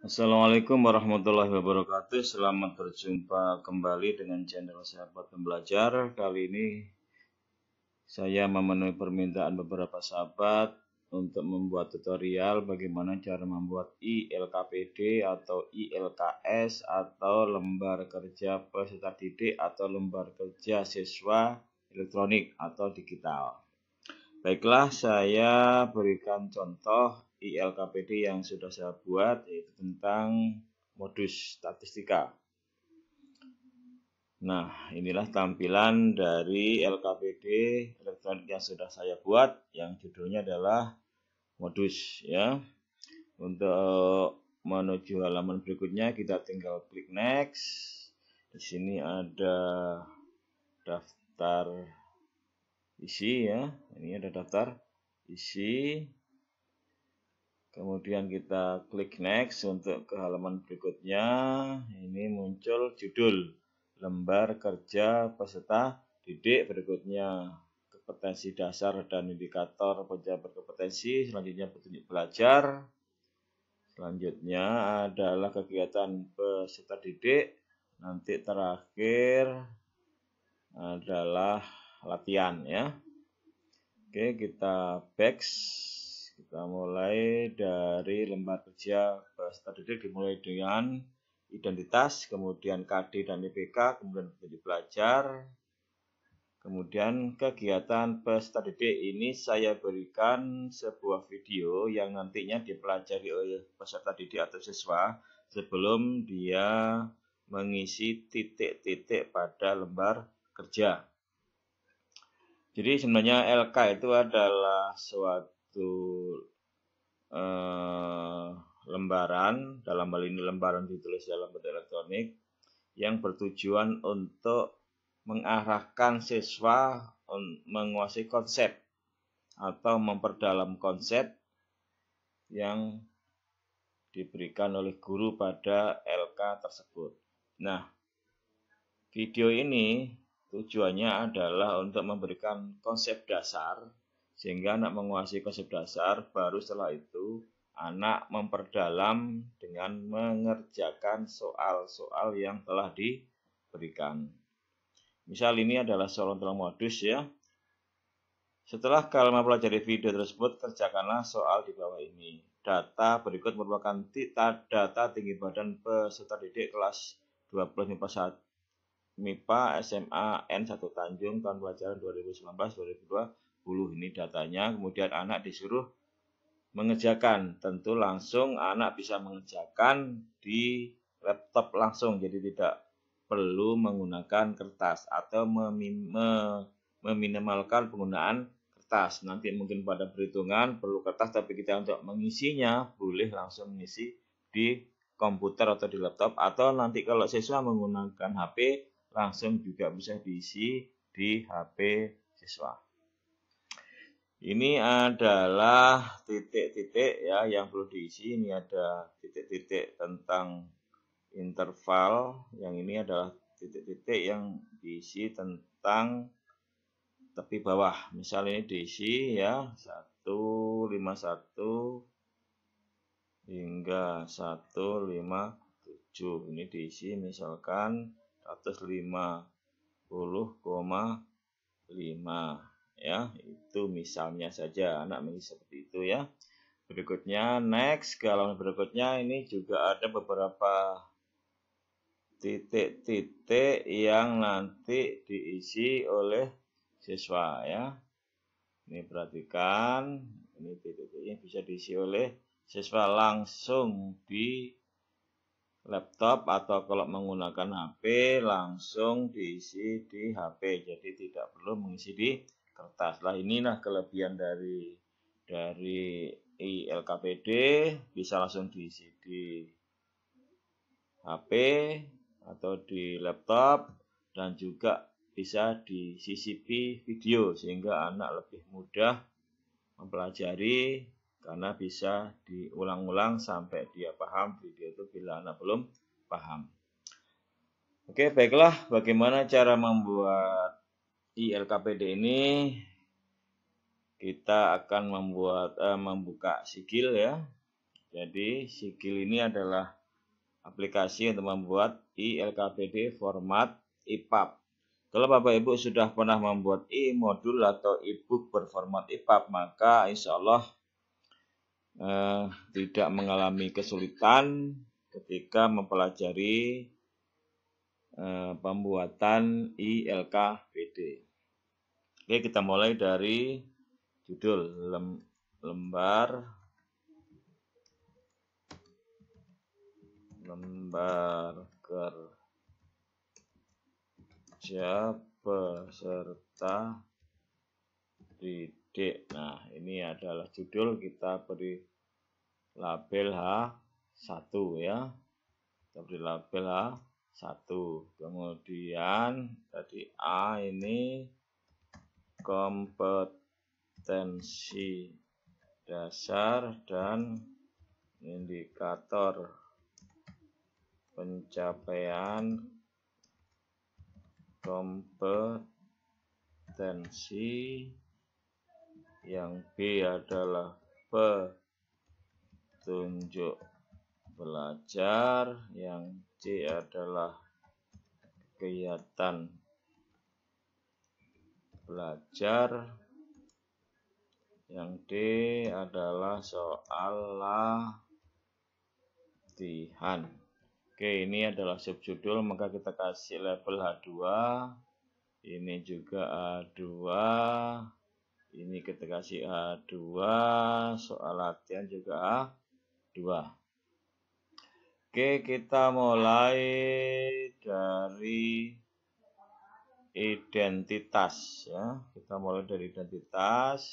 Assalamualaikum warahmatullahi wabarakatuh. Selamat berjumpa kembali dengan channel Sahabat Pembelajar. Kali ini saya memenuhi permintaan beberapa sahabat untuk membuat tutorial bagaimana cara membuat ILKPD atau ILKS atau lembar kerja peserta didik atau lembar kerja siswa elektronik atau digital. Baiklah, saya berikan contoh ILKPD yang sudah saya buat yaitu tentang modus statistika. Nah, inilah tampilan dari LKPD elektronik yang sudah saya buat yang judulnya adalah modus ya. Untuk eh, menuju halaman berikutnya kita tinggal klik next. Di sini ada daftar isi ya. Ini ada daftar isi Kemudian kita klik next untuk ke halaman berikutnya. Ini muncul judul lembar kerja peserta didik berikutnya kompetensi dasar dan indikator pencapaian kompetensi, selanjutnya petunjuk belajar. Selanjutnya adalah kegiatan peserta didik, nanti terakhir adalah latihan ya. Oke, kita back kita mulai dari lembar kerja peserta didik dimulai dengan identitas, kemudian KD dan IPK, kemudian menjadi pelajar, Kemudian kegiatan peserta didik ini saya berikan sebuah video yang nantinya dipelajari oleh peserta didik atau siswa sebelum dia mengisi titik-titik pada lembar kerja. Jadi sebenarnya LK itu adalah suatu satu eh, lembaran dalam hal ini lembaran ditulis dalam bentuk elektronik yang bertujuan untuk mengarahkan siswa menguasai konsep atau memperdalam konsep yang diberikan oleh guru pada LK tersebut. Nah, video ini tujuannya adalah untuk memberikan konsep dasar sehingga anak menguasai konsep dasar, baru setelah itu anak memperdalam dengan mengerjakan soal-soal yang telah diberikan. Misal ini adalah soal tentang modus ya. Setelah kalian mempelajari video tersebut, kerjakanlah soal di bawah ini. Data berikut merupakan data tinggi badan peserta didik kelas 12 MIPA 1 MIPA SMA N1 Tanjung tahun pelajaran 2019-2020 ini datanya kemudian anak disuruh mengejakan tentu langsung anak bisa mengejakan di laptop langsung jadi tidak perlu menggunakan kertas atau memim meminimalkan penggunaan kertas nanti mungkin pada perhitungan perlu kertas tapi kita untuk mengisinya boleh langsung mengisi di komputer atau di laptop atau nanti kalau siswa menggunakan HP langsung juga bisa diisi di HP siswa. Ini adalah titik-titik ya yang perlu diisi. Ini ada titik-titik tentang interval. Yang ini adalah titik-titik yang diisi tentang tepi bawah. Misal ini diisi ya 151 hingga 157. Ini diisi misalkan 150,5 ya itu misalnya saja anak mengisi seperti itu ya berikutnya next kalau berikutnya ini juga ada beberapa titik-titik yang nanti diisi oleh siswa ya ini perhatikan ini titik-titiknya bisa diisi oleh siswa langsung di laptop atau kalau menggunakan HP langsung diisi di HP jadi tidak perlu mengisi di kertas lah inilah kelebihan dari dari ILKPD bisa langsung di CD, HP atau di laptop dan juga bisa di CCP video sehingga anak lebih mudah mempelajari karena bisa diulang-ulang sampai dia paham video itu bila anak belum paham. Oke, baiklah bagaimana cara membuat di LKPD ini kita akan membuat eh, membuka sigil ya. Jadi sigil ini adalah aplikasi untuk membuat ILKPD format EPUB. Kalau Bapak Ibu sudah pernah membuat e-modul atau e-book berformat EPUB, maka insya Allah eh, tidak mengalami kesulitan ketika mempelajari Eh, pembuatan ILKPD. Oke, kita mulai dari judul lem, lembar lembar kerja peserta didik. Nah, ini adalah judul kita beri label H1 ya. Kita beri label H satu kemudian tadi A ini kompetensi dasar dan indikator pencapaian kompetensi yang B adalah petunjuk belajar yang C adalah kegiatan belajar yang D adalah soal latihan Oke ini adalah subjudul maka kita kasih level H2 ini juga A2 ini kita kasih A2 soal latihan juga A2 Oke, kita mulai dari identitas ya. Kita mulai dari identitas.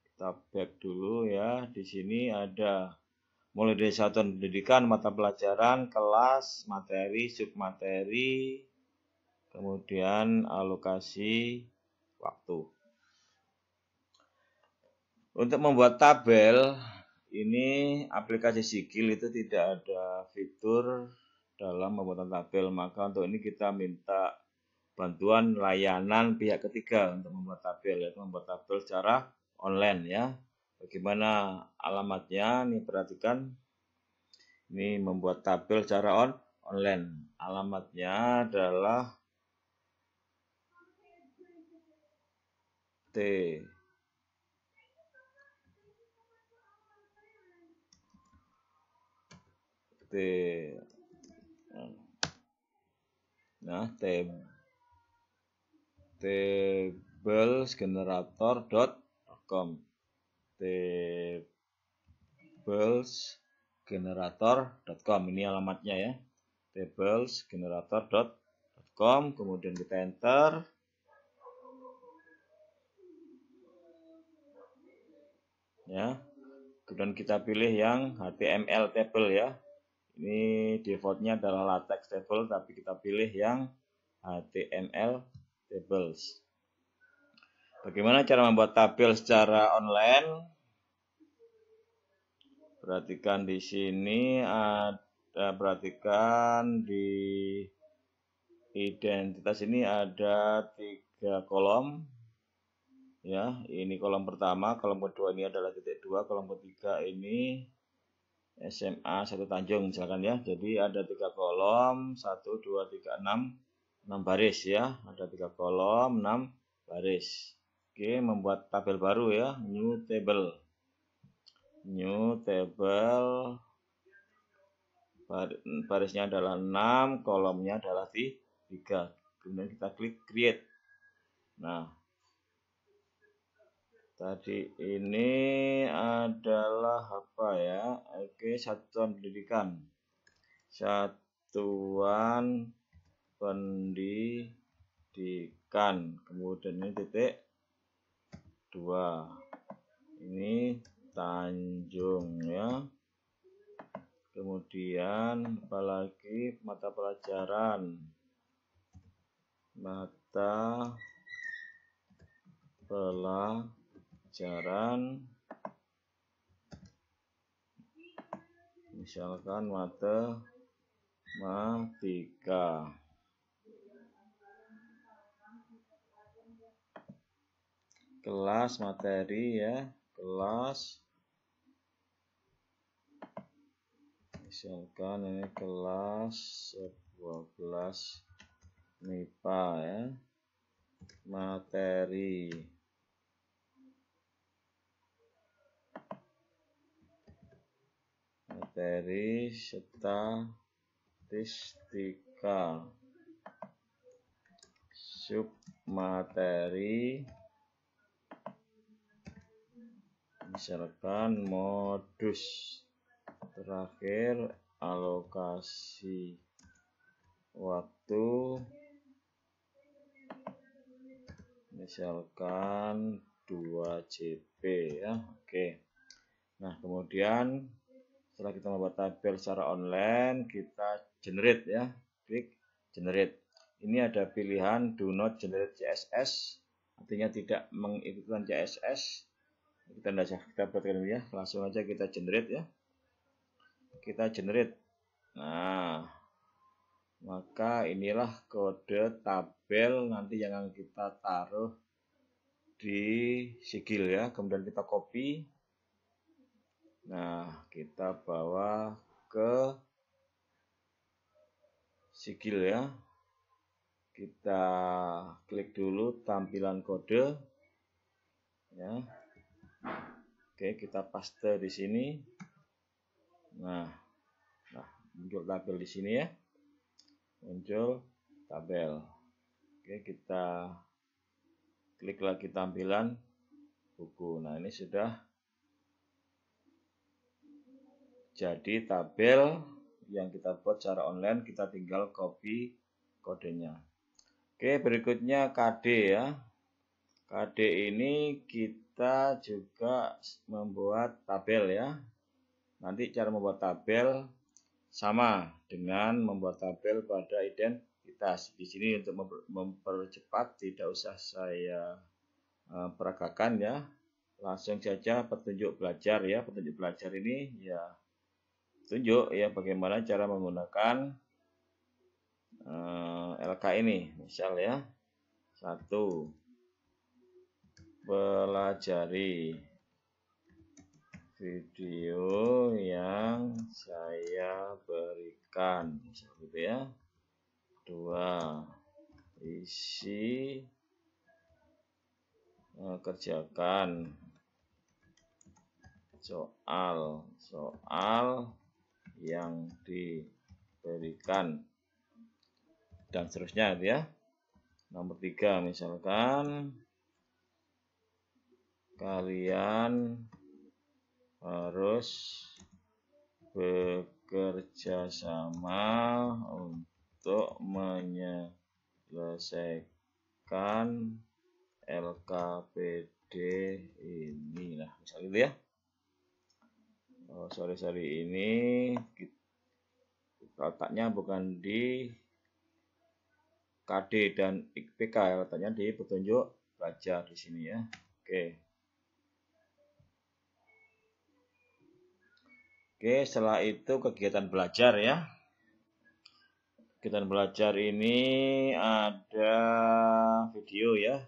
Kita back dulu ya. Di sini ada mulai dari satuan pendidikan, mata pelajaran, kelas, materi, submateri, kemudian alokasi waktu. Untuk membuat tabel ini aplikasi Sikil itu tidak ada fitur dalam pembuatan tabel maka untuk ini kita minta bantuan layanan pihak ketiga untuk membuat tabel yaitu membuat tabel secara online ya bagaimana alamatnya nih perhatikan ini membuat tabel secara on online alamatnya adalah t este nah generator dot com ini alamatnya ya dot com kemudian kita enter ya kemudian kita pilih yang HTML table ya ini defaultnya adalah latex table, tapi kita pilih yang HTML tables. Bagaimana cara membuat tabel secara online? Perhatikan di sini ada perhatikan di identitas ini ada tiga kolom. Ya, ini kolom pertama, kolom kedua ini adalah titik dua, kolom ketiga ini SMA satu Tanjung misalkan ya. Jadi ada tiga kolom, satu, dua, tiga, enam, enam baris ya. Ada tiga kolom, enam baris. Oke, membuat tabel baru ya, new table. New table barisnya adalah 6, kolomnya adalah 3. Kemudian kita klik create. Nah, Tadi ini adalah apa ya? Oke, satuan pendidikan. Satuan pendidikan. Kemudian ini titik dua. Ini Tanjung ya. Kemudian apalagi mata pelajaran. Mata pelajaran pelajaran misalkan matematika kelas materi ya kelas misalkan ini kelas 12 MIPA ya materi materi statistika materi misalkan modus terakhir alokasi waktu misalkan 2 JP ya oke nah kemudian setelah kita membuat tabel secara online kita generate ya klik generate ini ada pilihan do not generate CSS artinya tidak mengikutkan CSS kita tidak usah kita buatkan ya langsung aja kita generate ya kita generate nah maka inilah kode tabel nanti yang akan kita taruh di sigil ya kemudian kita copy Nah, kita bawa ke sigil ya. Kita klik dulu tampilan kode. Ya. Oke, kita paste di sini. Nah, nah muncul tabel di sini ya. Muncul tabel. Oke, kita klik lagi tampilan buku. Nah, ini sudah Jadi tabel yang kita buat secara online kita tinggal copy kodenya. Oke, berikutnya KD ya. KD ini kita juga membuat tabel ya. Nanti cara membuat tabel sama dengan membuat tabel pada identitas. Di sini untuk mempercepat tidak usah saya eh, peragakan ya. Langsung saja petunjuk belajar ya. Petunjuk belajar ini ya tunjuk ya bagaimana cara menggunakan uh, eh, LK ini misal ya satu pelajari video yang saya berikan gitu ya dua isi uh, kerjakan soal soal yang diberikan dan seterusnya gitu ya nomor tiga misalkan kalian harus bekerja sama untuk menyelesaikan LKPD ini nah misalnya gitu ya Oh, sore-sore ini letaknya bukan di KD dan IPK letaknya ya, di petunjuk belajar di sini ya. Oke. Oke, setelah itu kegiatan belajar ya. Kegiatan belajar ini ada video ya.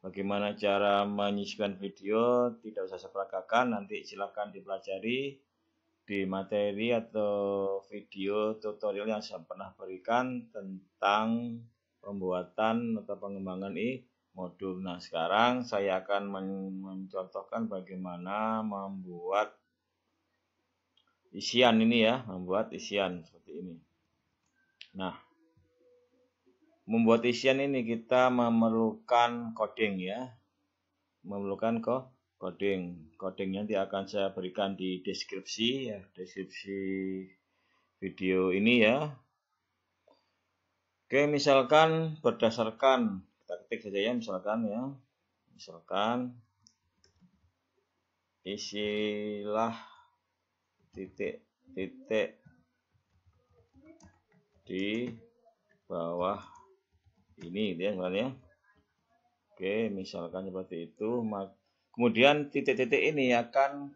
Bagaimana cara menyisikan video tidak usah seperagakan nanti silakan dipelajari di materi atau video tutorial yang saya pernah berikan tentang pembuatan atau pengembangan i modul. Nah sekarang saya akan mencontohkan bagaimana membuat isian ini ya membuat isian seperti ini. Nah membuat isian ini kita memerlukan coding ya memerlukan kok coding coding nanti akan saya berikan di deskripsi ya deskripsi video ini ya oke misalkan berdasarkan kita ketik saja ya misalkan ya misalkan isilah titik titik di bawah ini gitu ya misalnya oke misalkan seperti itu kemudian titik-titik ini akan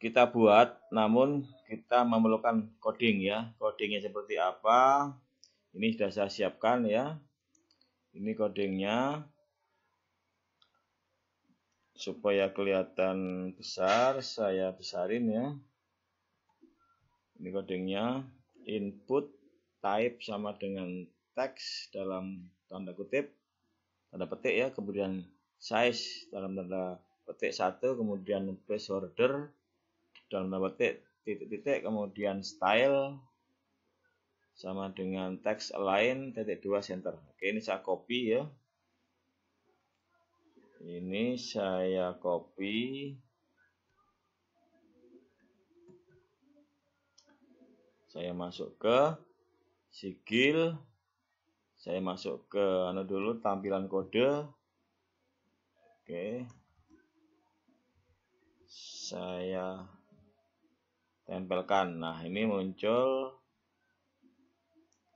kita buat namun kita memerlukan coding ya codingnya seperti apa ini sudah saya siapkan ya ini codingnya supaya kelihatan besar saya besarin ya ini codingnya input type sama dengan teks dalam tanda kutip tanda petik ya kemudian size dalam tanda petik satu kemudian place order dalam tanda petik titik-titik kemudian style sama dengan teks align titik dua center oke ini saya copy ya ini saya copy saya masuk ke sigil saya masuk ke anu dulu tampilan kode oke saya tempelkan nah ini muncul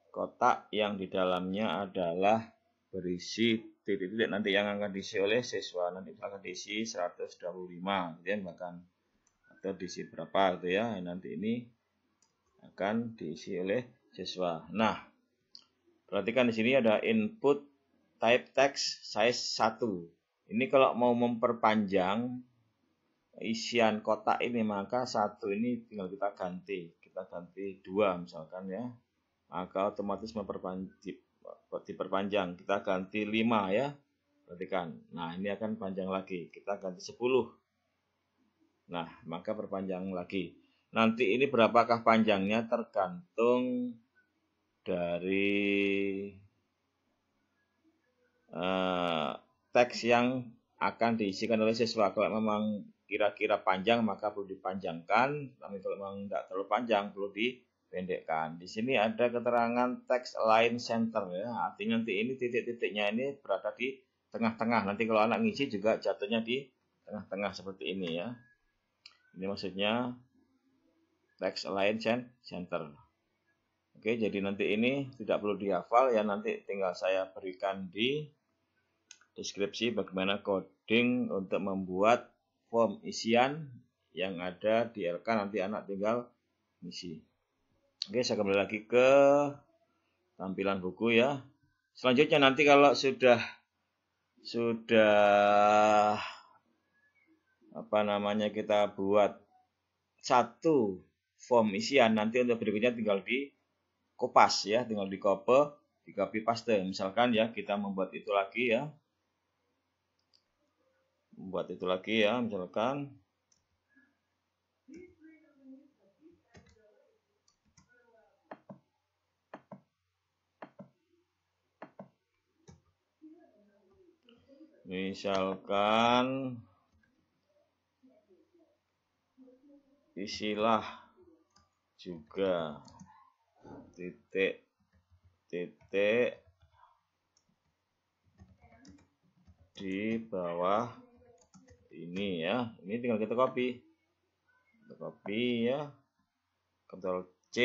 kotak yang di dalamnya adalah berisi titik-titik nanti yang akan diisi oleh siswa nanti akan diisi 125 kemudian bahkan atau diisi berapa gitu ya nanti ini akan diisi oleh siswa nah Perhatikan di sini ada input type text size 1. Ini kalau mau memperpanjang isian kotak ini maka satu ini tinggal kita ganti. Kita ganti dua misalkan ya. Maka otomatis memperpanjang diperpanjang. Kita ganti 5 ya. Perhatikan. Nah, ini akan panjang lagi. Kita ganti 10. Nah, maka perpanjang lagi. Nanti ini berapakah panjangnya tergantung dari uh, teks yang akan diisikan oleh siswa. Kalau memang kira-kira panjang maka perlu dipanjangkan, tapi kalau memang tidak terlalu panjang perlu dipendekkan. Di sini ada keterangan teks line center ya, artinya nanti ini titik-titiknya ini berada di tengah-tengah. Nanti kalau anak ngisi juga jatuhnya di tengah-tengah seperti ini ya. Ini maksudnya teks line center. Oke, jadi nanti ini tidak perlu dihafal ya, nanti tinggal saya berikan di deskripsi bagaimana coding untuk membuat form isian yang ada di LK nanti anak tinggal isi. Oke, saya kembali lagi ke tampilan buku ya. Selanjutnya nanti kalau sudah sudah apa namanya kita buat satu form isian nanti untuk berikutnya tinggal di kopas ya tinggal di copy di copy paste misalkan ya kita membuat itu lagi ya membuat itu lagi ya misalkan misalkan isilah juga titik titik di bawah ini ya ini tinggal kita copy kita copy ya Ctrl C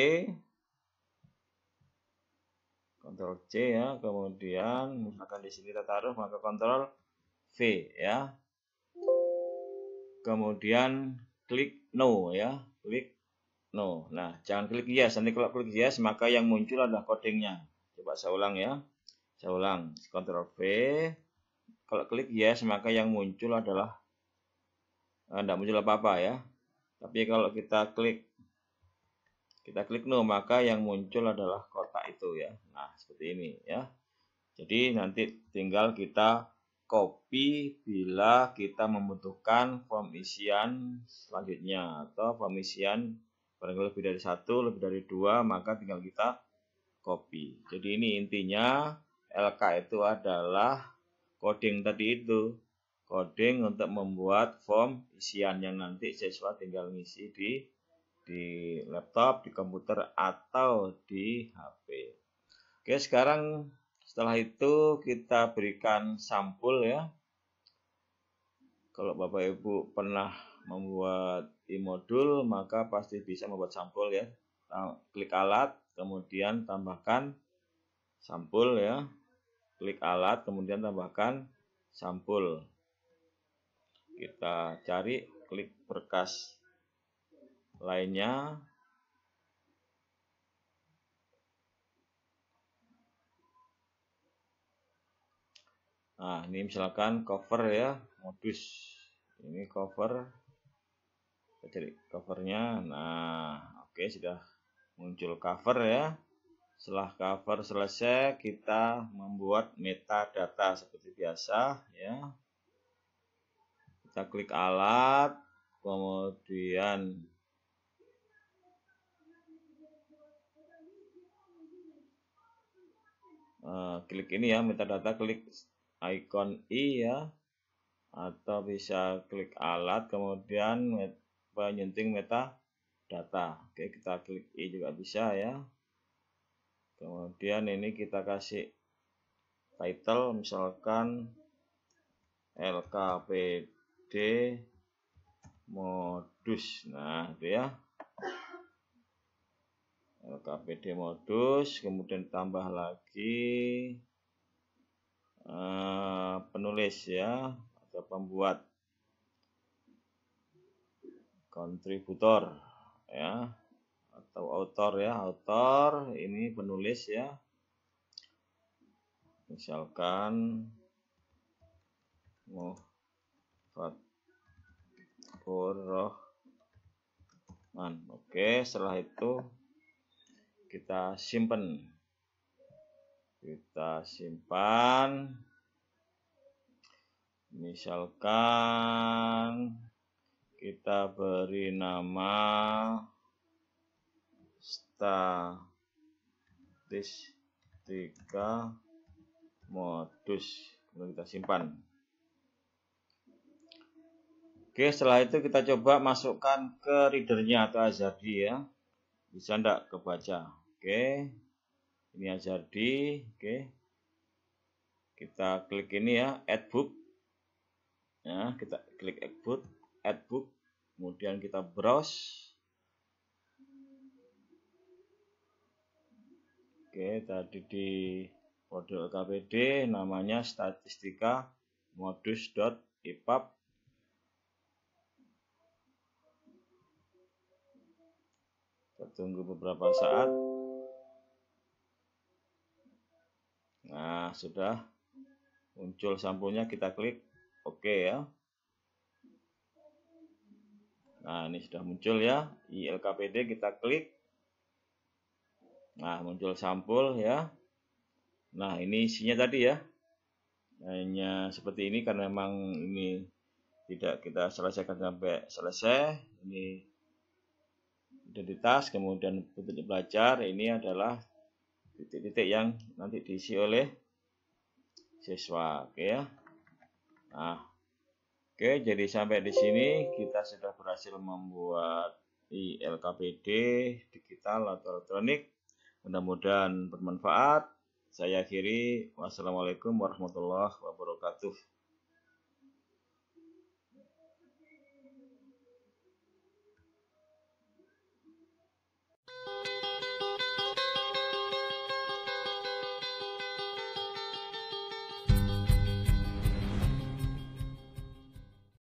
Ctrl C ya kemudian misalkan di sini kita taruh maka Ctrl V ya kemudian klik no ya klik no. Nah, jangan klik yes. Nanti kalau klik yes, maka yang muncul adalah codingnya. Coba saya ulang ya. Saya ulang. Ctrl V. Kalau klik yes, maka yang muncul adalah tidak eh, muncul apa-apa ya. Tapi kalau kita klik kita klik no, maka yang muncul adalah kotak itu ya. Nah, seperti ini ya. Jadi nanti tinggal kita copy bila kita membutuhkan form isian selanjutnya atau form isian barangkali lebih dari satu lebih dari dua maka tinggal kita copy jadi ini intinya LK itu adalah coding tadi itu coding untuk membuat form isian yang nanti siswa tinggal ngisi di di laptop, di komputer atau di HP. Oke, sekarang setelah itu kita berikan sampul ya. Kalau Bapak Ibu pernah membuat e-modul maka pasti bisa membuat sampul ya nah, klik alat kemudian tambahkan sampul ya klik alat kemudian tambahkan sampul kita cari klik berkas lainnya nah ini misalkan cover ya modus ini cover kita cari covernya nah oke okay, sudah muncul cover ya setelah cover selesai kita membuat metadata seperti biasa ya kita klik alat kemudian uh, klik ini ya metadata klik icon i ya atau bisa klik alat kemudian penyunting meta data. Oke, kita klik I juga bisa ya. Kemudian ini kita kasih title misalkan LKPD modus. Nah, itu ya. LKPD modus, kemudian tambah lagi uh, penulis ya atau pembuat kontributor ya atau author ya author ini penulis ya misalkan Muhammad man oke setelah itu kita simpan kita simpan misalkan kita beri nama statistika modus lalu kita simpan oke setelah itu kita coba masukkan ke readernya atau Azardi ya bisa ndak kebaca oke ini Azardi oke kita klik ini ya add book ya kita klik add book kemudian kita browse Oke, tadi di model KPD namanya statistika modus.ipub. E kita tunggu beberapa saat. Nah, sudah muncul sampulnya kita klik oke okay ya. Nah, ini sudah muncul ya. ILKPD kita klik. Nah, muncul sampul ya. Nah, ini isinya tadi ya. Hanya seperti ini karena memang ini tidak kita selesaikan sampai selesai. Ini identitas, kemudian petunjuk belajar. Ini adalah titik-titik yang nanti diisi oleh siswa. Oke ya. Nah, Oke, jadi sampai di sini kita sudah berhasil membuat ILKPD digital atau elektronik. Mudah-mudahan bermanfaat. Saya akhiri. Wassalamualaikum warahmatullahi wabarakatuh.